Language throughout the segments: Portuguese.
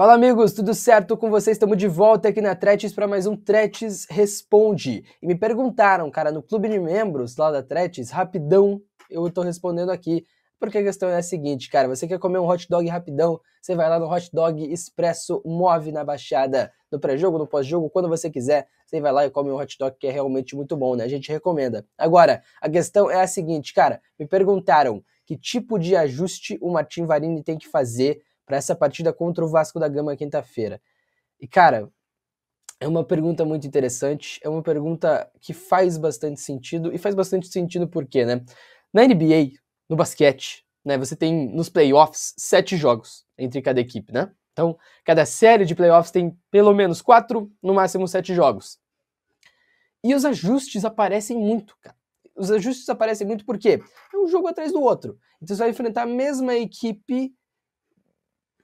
Fala amigos, tudo certo com vocês? Estamos de volta aqui na Tretes para mais um Tretes Responde. E me perguntaram, cara, no clube de membros lá da Tretes, rapidão, eu estou respondendo aqui. Porque a questão é a seguinte, cara, você quer comer um hot dog rapidão, você vai lá no Hot Dog Expresso Move na Baixada, no pré-jogo, no pós-jogo, quando você quiser, você vai lá e come um hot dog que é realmente muito bom, né? A gente recomenda. Agora, a questão é a seguinte, cara, me perguntaram que tipo de ajuste o Martin Varini tem que fazer para essa partida contra o Vasco da Gama quinta-feira? E cara, é uma pergunta muito interessante, é uma pergunta que faz bastante sentido e faz bastante sentido porque, né? Na NBA, no basquete, né, você tem nos playoffs sete jogos entre cada equipe, né? Então, cada série de playoffs tem pelo menos quatro, no máximo sete jogos. E os ajustes aparecem muito, cara. Os ajustes aparecem muito porque é um jogo atrás do outro. Então você vai enfrentar a mesma equipe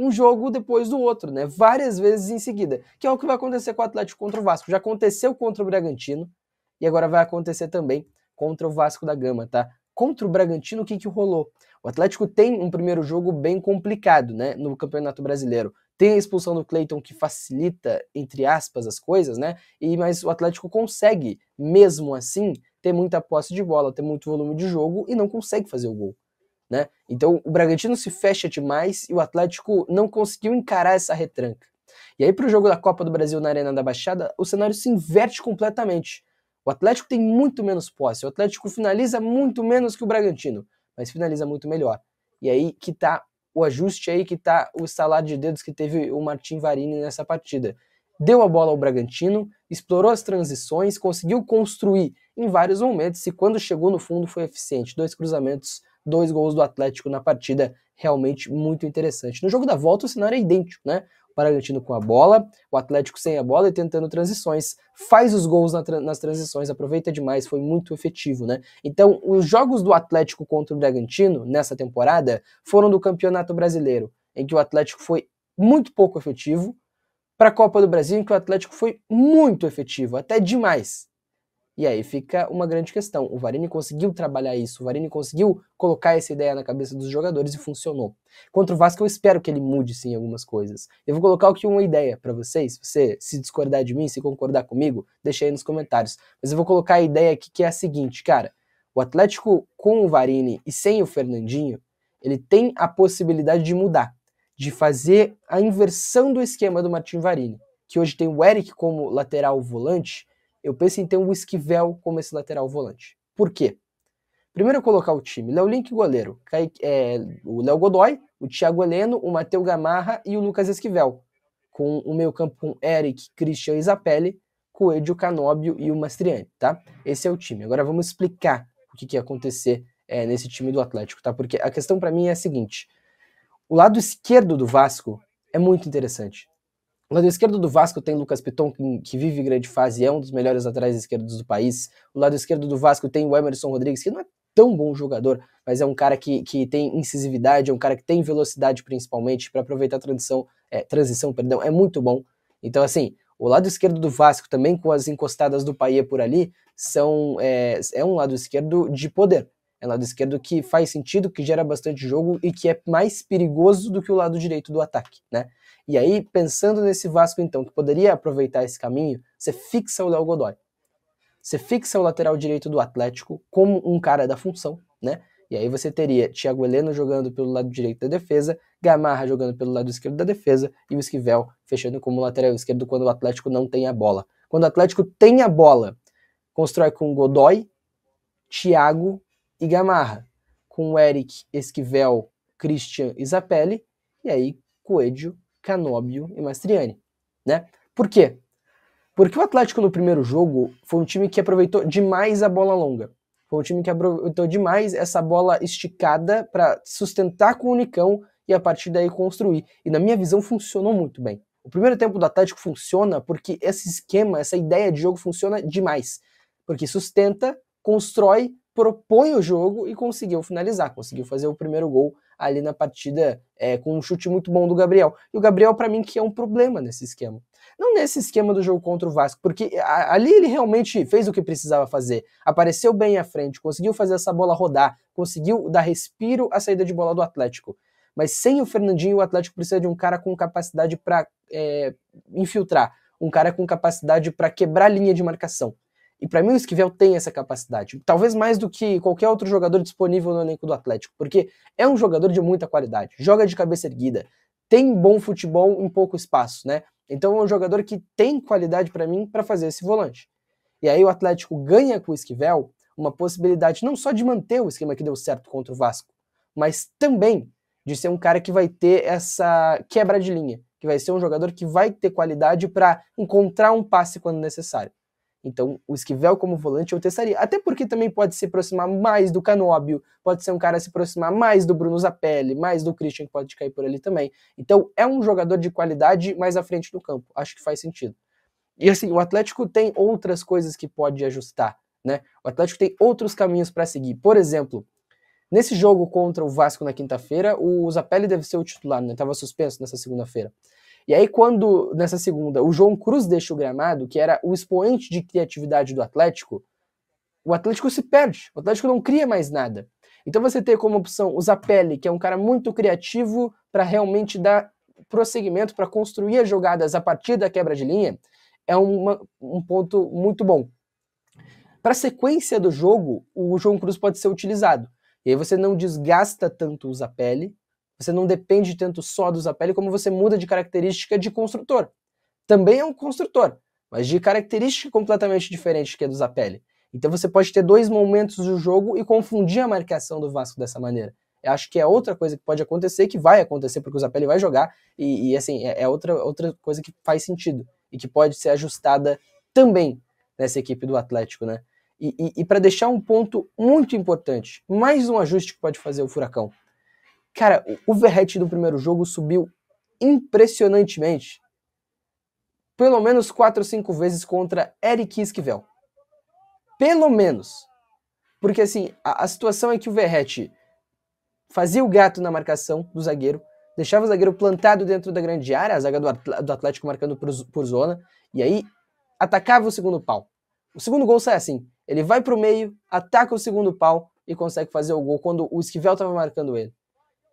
um jogo depois do outro, né? Várias vezes em seguida. Que é o que vai acontecer com o Atlético contra o Vasco. Já aconteceu contra o Bragantino e agora vai acontecer também contra o Vasco da Gama, tá? Contra o Bragantino, o que, que rolou? O Atlético tem um primeiro jogo bem complicado, né? No Campeonato Brasileiro. Tem a expulsão do Cleiton que facilita, entre aspas, as coisas, né? E, mas o Atlético consegue, mesmo assim, ter muita posse de bola, ter muito volume de jogo e não consegue fazer o gol. Né? Então o Bragantino se fecha demais e o Atlético não conseguiu encarar essa retranca. E aí, para o jogo da Copa do Brasil na Arena da Baixada, o cenário se inverte completamente. O Atlético tem muito menos posse, o Atlético finaliza muito menos que o Bragantino, mas finaliza muito melhor. E aí que tá o ajuste aí que tá o salário de dedos que teve o Martin Varini nessa partida. Deu a bola ao Bragantino, explorou as transições, conseguiu construir em vários momentos e quando chegou no fundo foi eficiente. Dois cruzamentos dois gols do Atlético na partida, realmente muito interessante. No jogo da volta o cenário é idêntico, né? O Bragantino com a bola, o Atlético sem a bola e tentando transições, faz os gols na tra nas transições, aproveita demais, foi muito efetivo, né? Então, os jogos do Atlético contra o Bragantino nessa temporada foram do Campeonato Brasileiro, em que o Atlético foi muito pouco efetivo, para a Copa do Brasil, em que o Atlético foi muito efetivo, até demais. E aí fica uma grande questão. O Varini conseguiu trabalhar isso, o Varini conseguiu colocar essa ideia na cabeça dos jogadores e funcionou. Contra o Vasco, eu espero que ele mude sim algumas coisas. Eu vou colocar aqui uma ideia para vocês. Você se discordar de mim, se concordar comigo, deixa aí nos comentários. Mas eu vou colocar a ideia aqui que é a seguinte, cara. O Atlético com o Varini e sem o Fernandinho, ele tem a possibilidade de mudar, de fazer a inversão do esquema do Martin Varini, que hoje tem o Eric como lateral volante eu penso em ter um Esquivel como esse lateral volante. Por quê? Primeiro colocar o time, Léo Link, goleiro, Kaique, é, o Léo Godoy, o Thiago Heleno, o Matheus Gamarra e o Lucas Esquivel. Com o meio campo com Eric, Christian e Zapelli, Coelho, Canóbio e o Mastriani, tá? Esse é o time. Agora vamos explicar o que, que ia acontecer é, nesse time do Atlético, tá? Porque a questão para mim é a seguinte, o lado esquerdo do Vasco é muito interessante. O lado esquerdo do Vasco tem Lucas Piton, que vive grande fase e é um dos melhores laterais esquerdos do país. O lado esquerdo do Vasco tem o Emerson Rodrigues, que não é tão bom jogador, mas é um cara que, que tem incisividade, é um cara que tem velocidade principalmente para aproveitar a transição, é, transição, perdão, é muito bom. Então assim, o lado esquerdo do Vasco também com as encostadas do Paia por ali são é, é um lado esquerdo de poder. É lado esquerdo que faz sentido, que gera bastante jogo e que é mais perigoso do que o lado direito do ataque, né? E aí, pensando nesse Vasco, então, que poderia aproveitar esse caminho, você fixa o Léo Godoy. Você fixa o lateral direito do Atlético como um cara da função, né? E aí você teria Thiago Heleno jogando pelo lado direito da defesa, Gamarra jogando pelo lado esquerdo da defesa e o Esquivel fechando como lateral esquerdo quando o Atlético não tem a bola. Quando o Atlético tem a bola, constrói com Godoy, Thiago e Gamarra, com Eric, Esquivel, Christian e Zapelli, e aí Coelho, Canóbio e Mastriani. Né? Por quê? Porque o Atlético no primeiro jogo foi um time que aproveitou demais a bola longa. Foi um time que aproveitou demais essa bola esticada para sustentar com o Unicão e a partir daí construir. E na minha visão funcionou muito bem. O primeiro tempo do Atlético funciona porque esse esquema, essa ideia de jogo funciona demais. Porque sustenta, constrói propõe o jogo e conseguiu finalizar, conseguiu fazer o primeiro gol ali na partida é, com um chute muito bom do Gabriel. E o Gabriel, para mim, que é um problema nesse esquema. Não nesse esquema do jogo contra o Vasco, porque ali ele realmente fez o que precisava fazer. Apareceu bem à frente, conseguiu fazer essa bola rodar, conseguiu dar respiro à saída de bola do Atlético. Mas sem o Fernandinho, o Atlético precisa de um cara com capacidade para é, infiltrar, um cara com capacidade para quebrar a linha de marcação. E para mim o Esquivel tem essa capacidade, talvez mais do que qualquer outro jogador disponível no elenco do Atlético, porque é um jogador de muita qualidade, joga de cabeça erguida, tem bom futebol em pouco espaço, né? Então é um jogador que tem qualidade para mim para fazer esse volante. E aí o Atlético ganha com o Esquivel uma possibilidade não só de manter o esquema que deu certo contra o Vasco, mas também de ser um cara que vai ter essa quebra de linha, que vai ser um jogador que vai ter qualidade para encontrar um passe quando necessário. Então, o Esquivel como volante eu testaria. Até porque também pode se aproximar mais do Canóbio, pode ser um cara se aproximar mais do Bruno Zapelli, mais do Christian, que pode cair por ali também. Então, é um jogador de qualidade mais à frente do campo. Acho que faz sentido. E assim, o Atlético tem outras coisas que pode ajustar, né? O Atlético tem outros caminhos para seguir. Por exemplo, nesse jogo contra o Vasco na quinta-feira, o Zapelli deve ser o titular, né? Tava suspenso nessa segunda-feira. E aí, quando, nessa segunda, o João Cruz deixa o gramado, que era o expoente de criatividade do Atlético, o Atlético se perde. O Atlético não cria mais nada. Então você tem como opção o Zapelli, que é um cara muito criativo para realmente dar prosseguimento, para construir as jogadas a partir da quebra de linha, é uma, um ponto muito bom. Para a sequência do jogo, o João Cruz pode ser utilizado. E aí você não desgasta tanto o Zapelli, você não depende tanto só do Zapelli como você muda de característica de construtor. Também é um construtor, mas de característica completamente diferente que a é do Zapelli. Então você pode ter dois momentos do jogo e confundir a marcação do Vasco dessa maneira. Eu acho que é outra coisa que pode acontecer, que vai acontecer, porque o Zapelli vai jogar, e, e assim, é, é, outra, outra coisa que faz sentido e que pode ser ajustada também nessa equipe do Atlético, né? E, e, e para deixar um ponto muito importante, mais um ajuste que pode fazer o Furacão. Cara, o Verret do primeiro jogo subiu impressionantemente. Pelo menos 4 ou 5 vezes contra Eric Esquivel. Pelo menos. Porque assim, a, a situação é que o Verret fazia o gato na marcação do zagueiro, deixava o zagueiro plantado dentro da grande área, a zaga do, do Atlético marcando por, por zona, e aí atacava o segundo pau. O segundo gol sai assim. Ele vai para o meio, ataca o segundo pau e consegue fazer o gol quando o Esquivel estava marcando ele.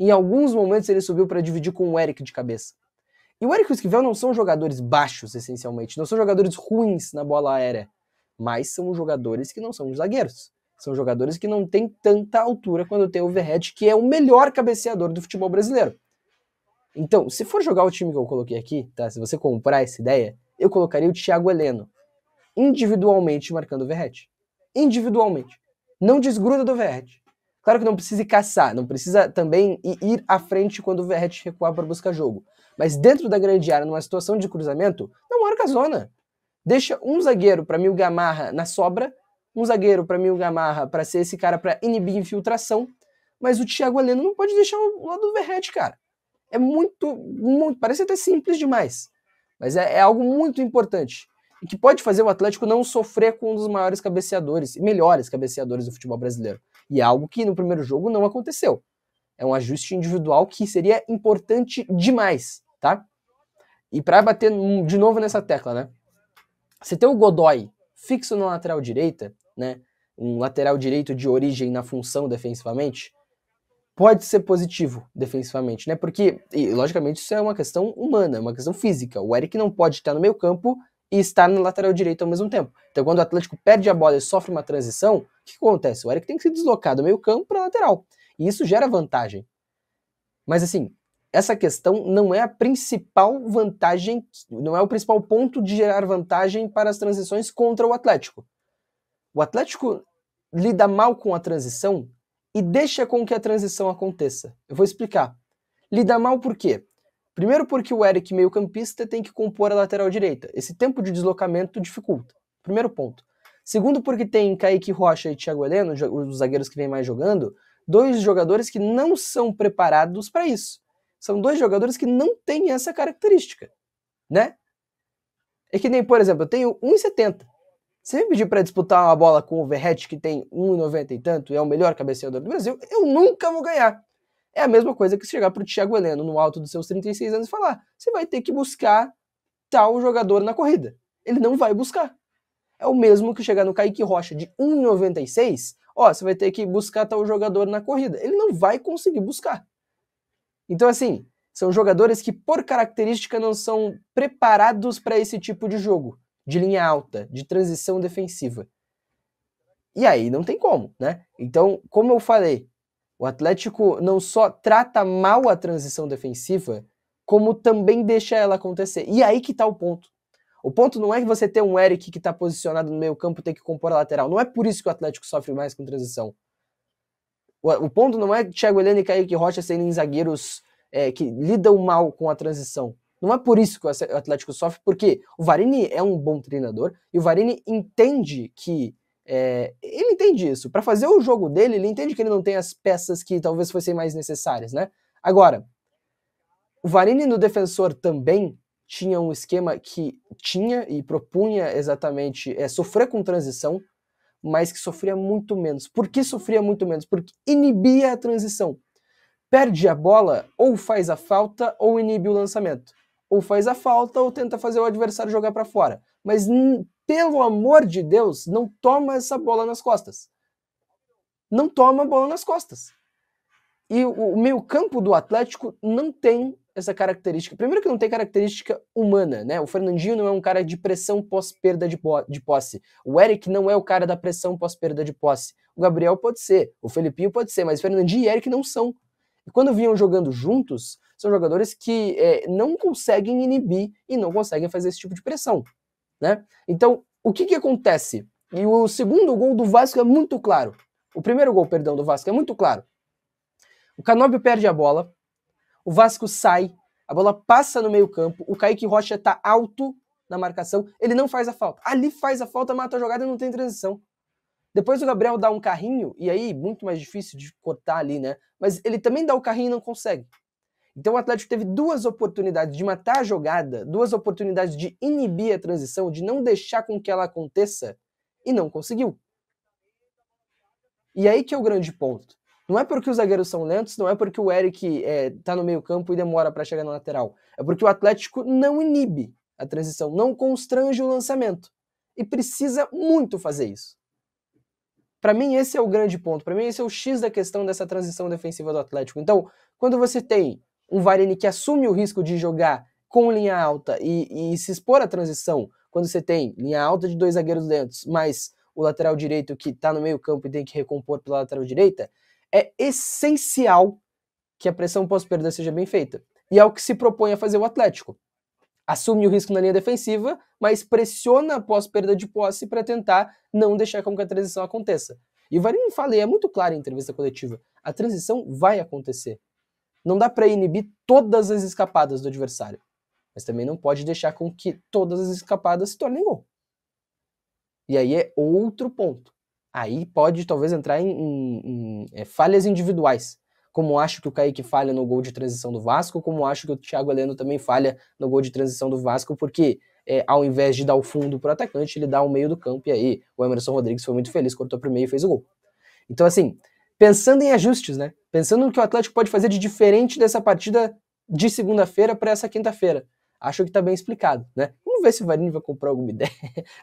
Em alguns momentos ele subiu para dividir com o Eric de cabeça. E o Eric e o Esquivel não são jogadores baixos, essencialmente. Não são jogadores ruins na bola aérea. Mas são jogadores que não são zagueiros. São jogadores que não têm tanta altura quando tem o Verret, que é o melhor cabeceador do futebol brasileiro. Então, se for jogar o time que eu coloquei aqui, tá? Se você comprar essa ideia, eu colocaria o Thiago Heleno. Individualmente marcando o Verret. Individualmente. Não desgruda do Verret. Claro que não precisa caçar, não precisa também ir à frente quando o Verratti recuar para buscar jogo. Mas dentro da grande área, numa situação de cruzamento, não marca a zona. Deixa um zagueiro para mil Gamarra na sobra, um zagueiro para mil Gamarra para ser esse cara para inibir infiltração, mas o Thiago Aleno não pode deixar o lado do Verratti, cara. É muito, muito, parece até simples demais, mas é, é algo muito importante e que pode fazer o Atlético não sofrer com um dos maiores cabeceadores, melhores cabeceadores do futebol brasileiro e é algo que no primeiro jogo não aconteceu. É um ajuste individual que seria importante demais, tá? E para bater de novo nessa tecla, né? Você tem o Godoy fixo na lateral direita, né? Um lateral direito de origem na função defensivamente, pode ser positivo defensivamente, né? Porque, e, logicamente, isso é uma questão humana, é uma questão física. O Eric não pode estar no meio campo e estar no lateral direito ao mesmo tempo. Então, quando o Atlético perde a bola e sofre uma transição, o que acontece? O Eric tem que se deslocar do meio campo para a lateral. E isso gera vantagem. Mas, assim, essa questão não é a principal vantagem, não é o principal ponto de gerar vantagem para as transições contra o Atlético. O Atlético lida mal com a transição e deixa com que a transição aconteça. Eu vou explicar. Lida mal por quê? Primeiro porque o Eric, meio-campista, tem que compor a lateral direita. Esse tempo de deslocamento dificulta. Primeiro ponto. Segundo porque tem Kaique Rocha e Thiago Heleno, os zagueiros que vêm mais jogando, dois jogadores que não são preparados para isso. São dois jogadores que não têm essa característica, né? É que nem, por exemplo, eu tenho 1,70. Se me pedir para disputar uma bola com o Verret, que tem 1,90 e tanto, e é o melhor cabeceador do Brasil, eu nunca vou ganhar. É a mesma coisa que chegar para o Thiago Heleno no alto dos seus 36 anos e falar: você vai ter que buscar tal jogador na corrida. Ele não vai buscar. É o mesmo que chegar no Kaique Rocha de 1,96, ó, você vai ter que buscar tal jogador na corrida. Ele não vai conseguir buscar. Então, assim, são jogadores que, por característica, não são preparados para esse tipo de jogo, de linha alta, de transição defensiva. E aí não tem como, né? Então, como eu falei, o Atlético não só trata mal a transição defensiva, como também deixa ela acontecer. E aí que tá o ponto. O ponto não é que você ter um Eric que está posicionado no meio campo tem que compor a lateral. Não é por isso que o Atlético sofre mais com transição. O, o ponto não é Thiago Helena e Kaique Rocha serem zagueiros é, que lidam mal com a transição. Não é por isso que o Atlético sofre, porque o Varini é um bom treinador e o Varini entende que é, ele entende isso. Para fazer o jogo dele, ele entende que ele não tem as peças que talvez fossem mais necessárias, né? Agora, o Varini no defensor também tinha um esquema que tinha e propunha exatamente é, sofrer com transição, mas que sofria muito menos. Por que sofria muito menos? Porque inibia a transição. Perde a bola, ou faz a falta, ou inibe o lançamento. Ou faz a falta, ou tenta fazer o adversário jogar para fora. Mas pelo amor de Deus, não toma essa bola nas costas. Não toma a bola nas costas. E o, o meio-campo do Atlético não tem essa característica. Primeiro que não tem característica humana, né? O Fernandinho não é um cara de pressão pós-perda de, po de posse. O Eric não é o cara da pressão pós-perda de posse. O Gabriel pode ser, o Felipinho pode ser, mas Fernandinho e Eric não são. E quando vinham jogando juntos, são jogadores que é, não conseguem inibir e não conseguem fazer esse tipo de pressão. Né? Então, o que, que acontece? E o segundo gol do Vasco é muito claro. O primeiro gol, perdão, do Vasco é muito claro. O Canóbio perde a bola, o Vasco sai, a bola passa no meio campo, o Kaique Rocha está alto na marcação, ele não faz a falta. Ali faz a falta, mata a jogada e não tem transição. Depois o Gabriel dá um carrinho, e aí muito mais difícil de cortar ali, né? Mas ele também dá o carrinho e não consegue. Então o Atlético teve duas oportunidades de matar a jogada, duas oportunidades de inibir a transição, de não deixar com que ela aconteça, e não conseguiu. E aí que é o grande ponto. Não é porque os zagueiros são lentos, não é porque o Eric está é, tá no meio campo e demora para chegar na lateral. É porque o Atlético não inibe a transição, não constrange o lançamento. E precisa muito fazer isso. Para mim, esse é o grande ponto. Para mim, esse é o X da questão dessa transição defensiva do Atlético. Então, quando você tem um varini que assume o risco de jogar com linha alta e, e se expor à transição, quando você tem linha alta de dois zagueiros lentos, mas o lateral direito que está no meio campo e tem que recompor pela lateral direita, é essencial que a pressão pós-perda seja bem feita. E é o que se propõe a fazer o Atlético. Assume o risco na linha defensiva, mas pressiona após perda de posse para tentar não deixar com que a transição aconteça. E o Varini falei, é muito claro em entrevista coletiva: a transição vai acontecer. Não dá para inibir todas as escapadas do adversário, mas também não pode deixar com que todas as escapadas se tornem gol. E aí é outro ponto. Aí pode talvez entrar em, em, em é, falhas individuais, como acho que o Kaique falha no gol de transição do Vasco, como acho que o Thiago Heleno também falha no gol de transição do Vasco, porque é, ao invés de dar o fundo para o atacante, ele dá o meio do campo, e aí o Emerson Rodrigues foi muito feliz, cortou para o meio e fez o gol. Então, assim, pensando em ajustes, né? Pensando no que o Atlético pode fazer de diferente dessa partida de segunda-feira para essa quinta-feira. Acho que está bem explicado, né? Vamos ver se o Varini vai comprar alguma ideia.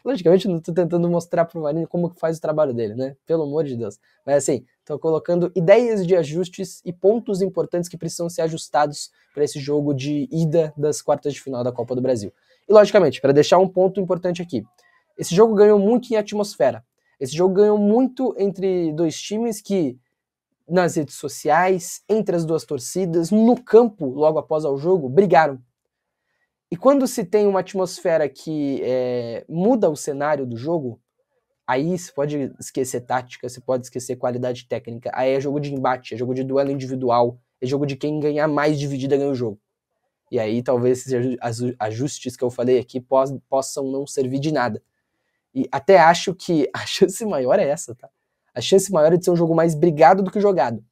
Logicamente, não estou tentando mostrar para o Varini como que faz o trabalho dele, né? Pelo amor de Deus. Mas assim, estou colocando ideias de ajustes e pontos importantes que precisam ser ajustados para esse jogo de ida das quartas de final da Copa do Brasil. E logicamente, para deixar um ponto importante aqui, esse jogo ganhou muito em atmosfera. Esse jogo ganhou muito entre dois times que nas redes sociais, entre as duas torcidas, no campo, logo após o jogo, brigaram. E quando se tem uma atmosfera que é, muda o cenário do jogo, aí você pode esquecer tática, você pode esquecer qualidade técnica, aí é jogo de embate, é jogo de duelo individual, é jogo de quem ganhar mais dividida ganha o jogo. E aí talvez esses ajustes que eu falei aqui possam não servir de nada. E até acho que a chance maior é essa, tá? A chance maior é de ser um jogo mais brigado do que jogado.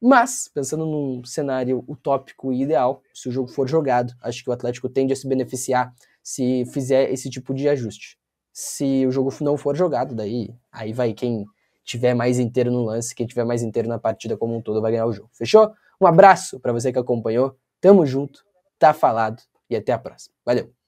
Mas, pensando num cenário utópico e ideal, se o jogo for jogado, acho que o Atlético tende a se beneficiar se fizer esse tipo de ajuste. Se o jogo não for jogado, daí aí vai quem tiver mais inteiro no lance, quem tiver mais inteiro na partida como um todo vai ganhar o jogo. Fechou? Um abraço para você que acompanhou. Tamo junto. Tá falado e até a próxima. Valeu.